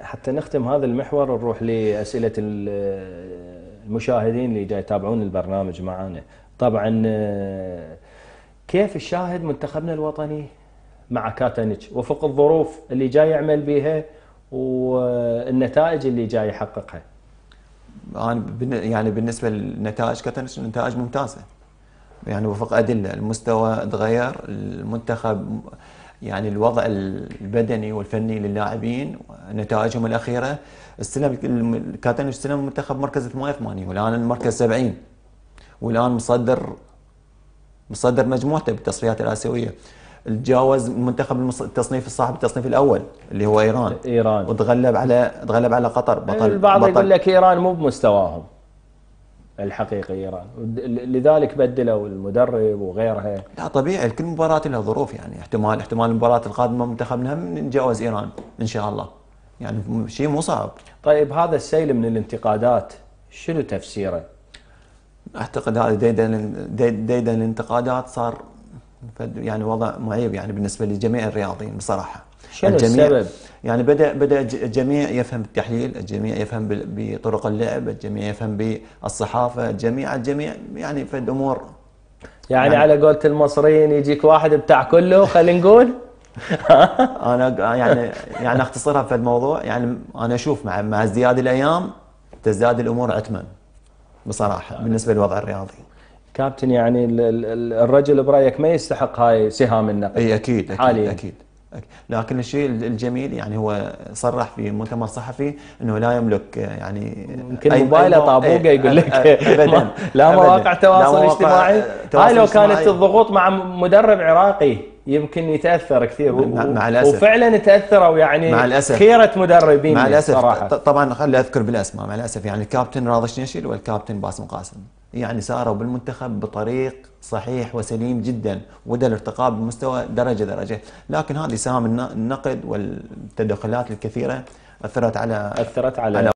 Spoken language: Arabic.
حتى نختم هذا المحور ونروح لاسئله المشاهدين اللي جاي يتابعون البرنامج معانا طبعا كيف الشاهد منتخبنا الوطني مع كاتانيتش وفق الظروف اللي جاي يعمل بها والنتائج اللي جاي يحققها انا يعني بالنسبه لنتائج كاتانيتش نتائج ممتازه يعني وفق ادله المستوى تغير المنتخب يعني الوضع البدني والفني للاعبين نتائجهم الاخيره استلم كاتنج استلم المنتخب مركز 88 والان المركز 70 والان مصدر مصدر مجموعته بالتصفيات الاسيويه تجاوز المنتخب التصنيف الصاحب التصنيف الاول اللي هو ايران ايران وتغلب على تغلب على قطر بطل البعض بطل يقول لك ايران مو بمستواهم الحقيقي ايران لذلك بدلوا المدرب وغيرها لا طبيعي كل مباراه لها ظروف يعني احتمال احتمال المباراه القادمه منتخبنا نتجاوز ايران ان شاء الله يعني شيء مو صعب طيب هذا السيل من الانتقادات شنو تفسيره؟ اعتقد هذا ديدن ديدن الانتقادات صار يعني وضع معيب يعني بالنسبه لجميع الرياضيين بصراحه شنو الجميع السبب؟ يعني بدا بدا الجميع يفهم بالتحليل، الجميع يفهم بطرق اللعب، الجميع يفهم بالصحافه، الجميع الجميع يعني فد امور يعني, يعني على قولة المصريين يجيك واحد بتاع كله خلينا نقول انا يعني يعني اختصرها في الموضوع يعني انا اشوف مع مع ازدياد الايام تزداد الامور عتما بصراحه بالنسبه للوضع الرياضي كابتن يعني الرجل برايك ما يستحق هاي سهام النقد اي اكيد اكيد حاليا. اكيد لكن الشيء الجميل يعني هو صرح في مؤتمر صحفي انه لا يملك يعني يمكن موبايله طابوقه يقول لك ابدا لا مواقع تواصل اجتماعي هاي لو كانت الضغوط مع مدرب عراقي يمكن يتاثر كثير مع, مع الاسف وفعلا تاثروا يعني مع الاسف خيره مدربين مع الاسف صراحة. طبعا خلي اذكر بالاسماء مع الاسف يعني الكابتن راضي شنيشل والكابتن باسم قاسم يعني ساروا بالمنتخب بطريق صحيح وسليم جدا وده الارتقاء بالمستوى درجه درجه لكن هذه سهام النقد والتدخلات الكثيره اثرت على اثرت على, على